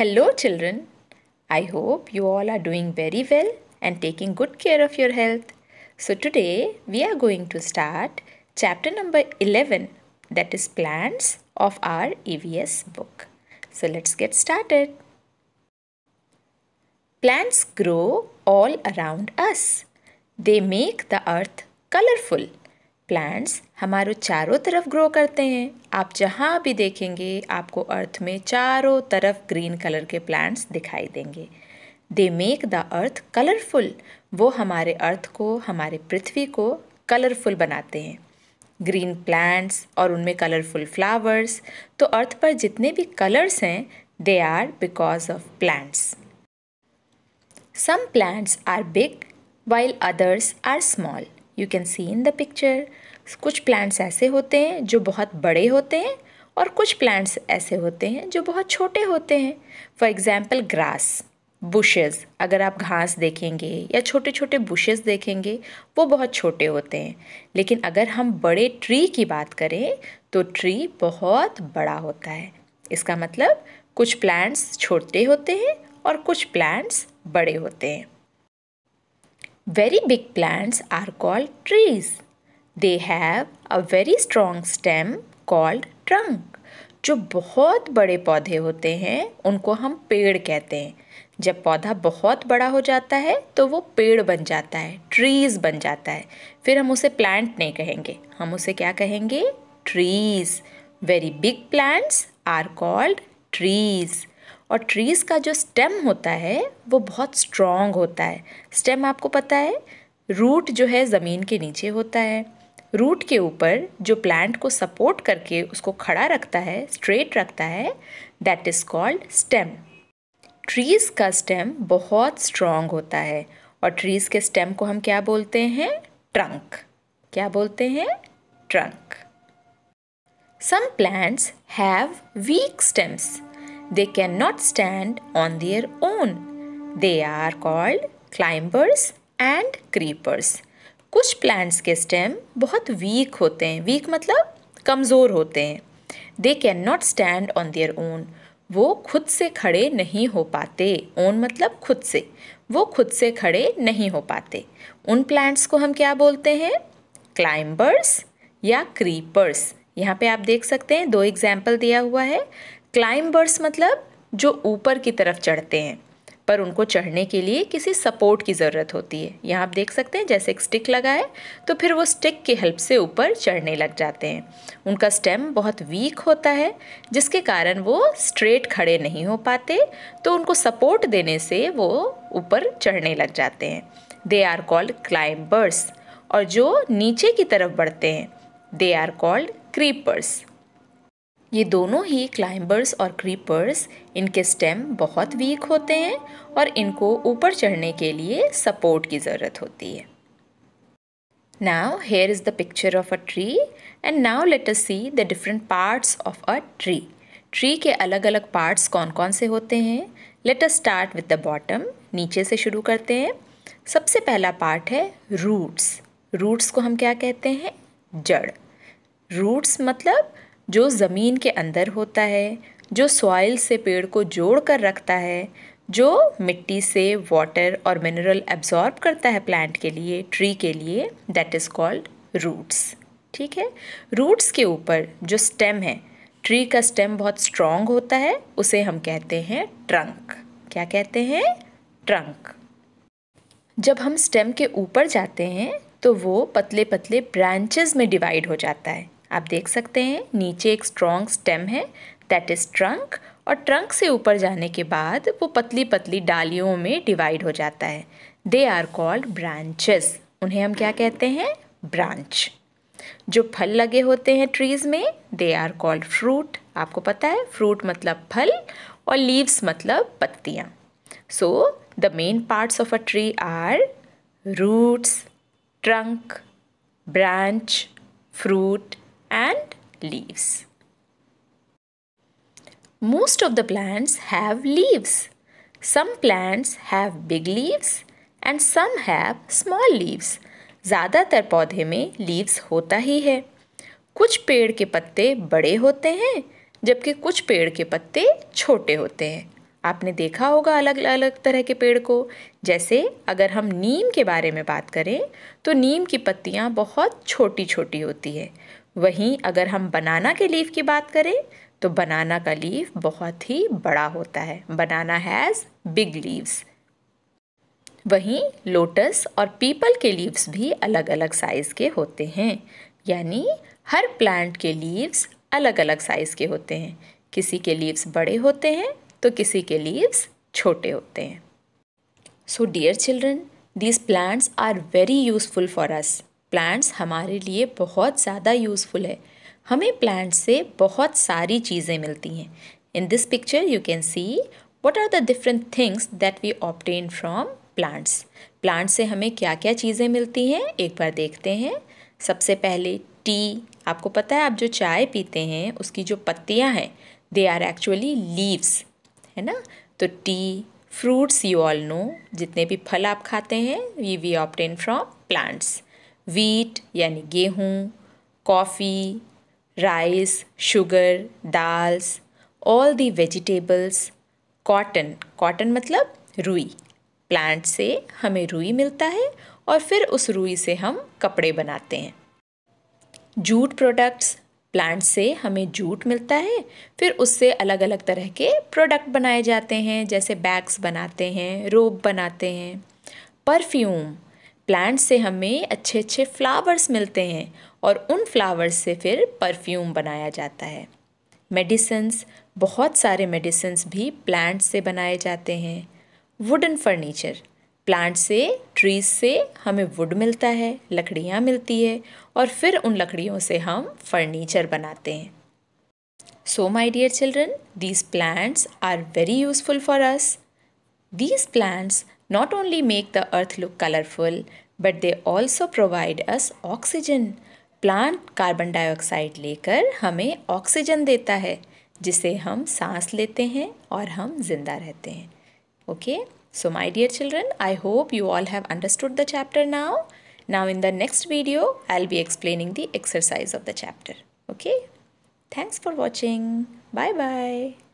Hello, children. I hope you all are doing very well and taking good care of your health. So, today we are going to start chapter number 11 that is plants of our EVS book. So, let's get started. Plants grow all around us. They make the earth colorful plants हमारे चारों तरफ grow करते हैं आप जहाँ भी देखेंगे आपको अर्थ में चारों तरफ ग्रीन कलर के प्लांट्स दिखाई देंगे they make the earth colourful वो हमारे अर्थ को हमारे पृथ्वी को कलरफुल बनाते हैं ग्रीन प्लांट्स और उनमें कलरफुल फ्लावर्स तो अर्थ पर जितने भी कलर्स हैं they are because of plants some plants are big while others are small you can see in the picture कुछ प्लांट्स ऐसे होते हैं जो बहुत बड़े होते हैं और कुछ प्लांट्स ऐसे होते हैं जो बहुत छोटे होते हैं फॉर एग्ज़ाम्पल ग्रास बुशेस अगर आप घास देखेंगे या छोटे छोटे बुशेस देखेंगे वो बहुत छोटे होते हैं लेकिन अगर हम बड़े ट्री की बात करें तो ट्री बहुत बड़ा होता है इसका मतलब कुछ प्लांट्स छोटे होते हैं और कुछ प्लांट्स बड़े होते हैं Very big plants are called trees. They have a very strong stem called trunk. जो बहुत बड़े पौधे होते हैं उनको हम पेड़ कहते हैं जब पौधा बहुत बड़ा हो जाता है तो वो पेड़ बन जाता है ट्रीज़ बन जाता है फिर हम उसे प्लांट नहीं कहेंगे हम उसे क्या कहेंगे trees very big plants are called trees और ट्रीज़ का जो स्टेम होता है वो बहुत स्ट्रॉन्ग होता है स्टेम आपको पता है रूट जो है ज़मीन के नीचे होता है रूट के ऊपर जो प्लांट को सपोर्ट करके उसको खड़ा रखता है स्ट्रेट रखता है that is called stem trees का स्टेम बहुत स्ट्रॉन्ग होता है और ट्रीज़ के स्टेम को हम क्या बोलते हैं ट्रंक क्या बोलते हैं trunk some plants have weak stems They cannot stand on their own. They are called climbers and creepers. कुछ प्लांट्स के स्टेम बहुत वीक होते हैं वीक मतलब कमज़ोर होते हैं they can not stand on their own वो खुद से खड़े नहीं हो पाते ओन मतलब खुद से वो खुद से खड़े नहीं हो पाते उन प्लांट्स को हम क्या बोलते हैं क्लाइंबर्स या क्रीपर्स यहाँ पे आप देख सकते हैं दो एग्जाम्पल दिया हुआ है क्लाइंबर्स मतलब जो ऊपर की तरफ चढ़ते हैं पर उनको चढ़ने के लिए किसी सपोर्ट की ज़रूरत होती है यहाँ आप देख सकते हैं जैसे एक स्टिक लगा है तो फिर वो स्टिक की हेल्प से ऊपर चढ़ने लग जाते हैं उनका स्टेम बहुत वीक होता है जिसके कारण वो स्ट्रेट खड़े नहीं हो पाते तो उनको सपोर्ट देने से वो ऊपर चढ़ने लग जाते हैं दे आर कॉल्ड क्लाइंबर्स और जो नीचे की तरफ बढ़ते हैं दे आर कॉल्ड क्रीपर्स ये दोनों ही क्लाइंबर्स और क्रीपर्स इनके स्टेम बहुत वीक होते हैं और इनको ऊपर चढ़ने के लिए सपोर्ट की ज़रूरत होती है now here is the picture of a tree and now let us see the different parts of a tree tree के अलग अलग पार्ट्स कौन कौन से होते हैं let us start with the bottom नीचे से शुरू करते हैं सबसे पहला पार्ट है रूट्स रूट्स को हम क्या कहते हैं जड़ रूट्स मतलब जो ज़मीन के अंदर होता है जो सॉइल से पेड़ को जोड़ कर रखता है जो मिट्टी से वाटर और मिनरल एब्जॉर्ब करता है प्लांट के लिए ट्री के लिए दैट इज़ कॉल्ड रूट्स ठीक है रूट्स के ऊपर जो स्टेम है ट्री का स्टेम बहुत स्ट्रॉन्ग होता है उसे हम कहते हैं ट्रंक क्या कहते हैं ट्रंक जब हम स्टेम के ऊपर जाते हैं तो वो पतले पतले ब्रांचेस में डिवाइड हो जाता है आप देख सकते हैं नीचे एक स्ट्रॉन्ग स्टेम है दैट इज़ ट्रंक और ट्रंक से ऊपर जाने के बाद वो पतली पतली डालियों में डिवाइड हो जाता है दे आर कॉल्ड ब्रांचेस उन्हें हम क्या कहते हैं ब्रांच जो फल लगे होते हैं ट्रीज़ में दे आर कॉल्ड फ्रूट आपको पता है फ्रूट मतलब फल और लीव्स मतलब पत्तियाँ so the main parts of a tree are roots trunk branch fruit and leaves. Most of the plants have leaves. Some plants have big leaves and some have small leaves. ज़्यादातर पौधे में leaves होता ही है कुछ पेड़ के पत्ते बड़े होते हैं जबकि कुछ पेड़ के पत्ते छोटे होते हैं आपने देखा होगा अलग अलग तरह के पेड़ को जैसे अगर हम नीम के बारे में बात करें तो नीम की पत्तियाँ बहुत छोटी छोटी होती है वहीं अगर हम बनाना के लीफ की बात करें तो बनाना का लीफ बहुत ही बड़ा होता है बनाना हैज़ बिग लीव्स वहीं लोटस और पीपल के लीव्स भी अलग अलग साइज़ के होते हैं यानी हर प्लांट के लीव्स अलग अलग साइज़ के होते हैं किसी के लीव्स बड़े होते हैं तो किसी के लीव्स छोटे होते हैं so dear children these plants are very useful for us plants हमारे लिए बहुत ज़्यादा यूज़फुल है हमें प्लांट्स से बहुत सारी चीज़ें मिलती हैं in this picture you can see what are the different things that we obtain from plants plants से हमें क्या क्या चीज़ें मिलती हैं एक बार देखते हैं सबसे पहले टी आपको पता है आप जो चाय पीते हैं उसकी जो पत्तियाँ हैं दे आर एक्चुअली लीव्स है ना तो tea fruits you all know जितने भी फल आप खाते हैं we we obtain from plants wheat यानी गेहूँ coffee rice sugar dals all the vegetables cotton cotton मतलब रुई प्लांट से हमें रुई मिलता है और फिर उस रुई से हम कपड़े बनाते हैं जूट प्रोडक्ट्स प्लांट से हमें जूट मिलता है फिर उससे अलग अलग तरह के प्रोडक्ट बनाए जाते हैं जैसे बैग्स बनाते हैं रोब बनाते हैं परफ्यूम प्लांट से हमें अच्छे अच्छे फ्लावर्स मिलते हैं और उन फ्लावर्स से फिर परफ्यूम बनाया जाता है मेडिसन्स बहुत सारे मेडिसन्स भी प्लांट से बनाए जाते हैं वुडन फर्नीचर प्लांट से ट्रीज से हमें वुड मिलता है लकड़ियाँ मिलती है और फिर उन लकड़ियों से हम फर्नीचर बनाते हैं so my dear children these plants are very useful for us these plants not only make the earth look colourful but they also provide us oxygen plant carbon dioxide लेकर हमें ऑक्सीजन देता है जिसे हम सांस लेते हैं और हम जिंदा रहते हैं Okay. So my dear children, I hope you all have understood the chapter now. Now in the next video, I'll be explaining the exercise of the chapter. Okay. Thanks for watching. Bye-bye.